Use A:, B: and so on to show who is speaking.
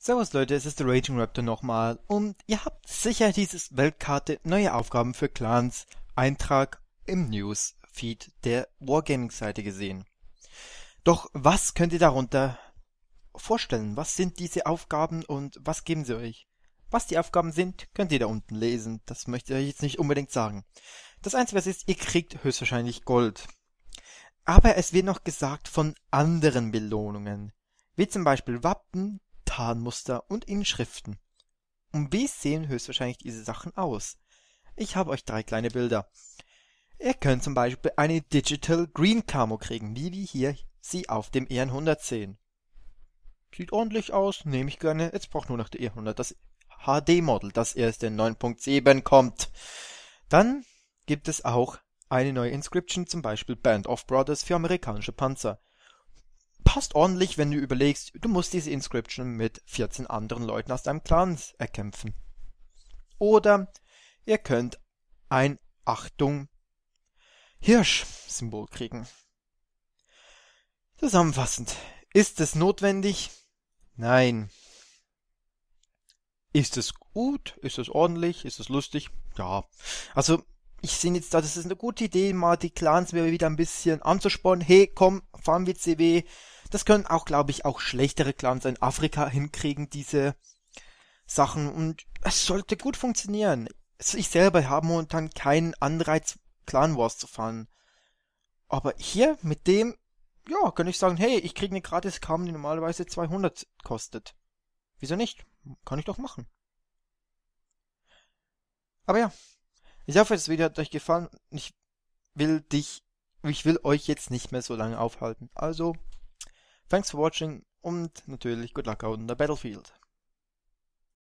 A: Servus Leute, es ist der Raging Raptor nochmal und ihr habt sicher dieses Weltkarte neue Aufgaben für Clans Eintrag im Newsfeed der Wargaming-Seite gesehen. Doch was könnt ihr darunter vorstellen? Was sind diese Aufgaben und was geben sie euch? Was die Aufgaben sind, könnt ihr da unten lesen. Das möchte ich euch jetzt nicht unbedingt sagen. Das Einzige, was ist, ihr kriegt höchstwahrscheinlich Gold. Aber es wird noch gesagt von anderen Belohnungen. Wie zum Beispiel Wappen, Tarnmuster und Inschriften. Und wie sehen höchstwahrscheinlich diese Sachen aus? Ich habe euch drei kleine Bilder. Ihr könnt zum Beispiel eine Digital Green Camo kriegen, wie wir hier sie auf dem EN100 sehen. Sieht ordentlich aus, nehme ich gerne. Jetzt braucht nur noch der EN100 das HD-Model, das erst in 9.7 kommt. Dann gibt es auch eine neue Inscription, zum Beispiel Band of Brothers für amerikanische Panzer passt ordentlich, wenn du überlegst, du musst diese Inscription mit 14 anderen Leuten aus deinem Clan erkämpfen. Oder ihr könnt ein Achtung Hirsch-Symbol kriegen. Zusammenfassend, ist es notwendig? Nein. Ist es gut? Ist es ordentlich? Ist es lustig? Ja. Also, ich sehe jetzt da, das ist eine gute Idee, mal die Clans wieder ein bisschen anzuspornen. Hey, komm, fahren wir CW, das können auch, glaube ich, auch schlechtere Clans in Afrika hinkriegen, diese Sachen. Und es sollte gut funktionieren. Ich selber habe momentan keinen Anreiz, Clan Wars zu fahren. Aber hier mit dem, ja, kann ich sagen, hey, ich kriege eine gratis Kam, die normalerweise 200 kostet. Wieso nicht? Kann ich doch machen. Aber ja, ich hoffe, das Video hat euch gefallen. Ich will dich, ich will euch jetzt nicht mehr so lange aufhalten. Also, Thanks for watching und natürlich good luck out in the battlefield.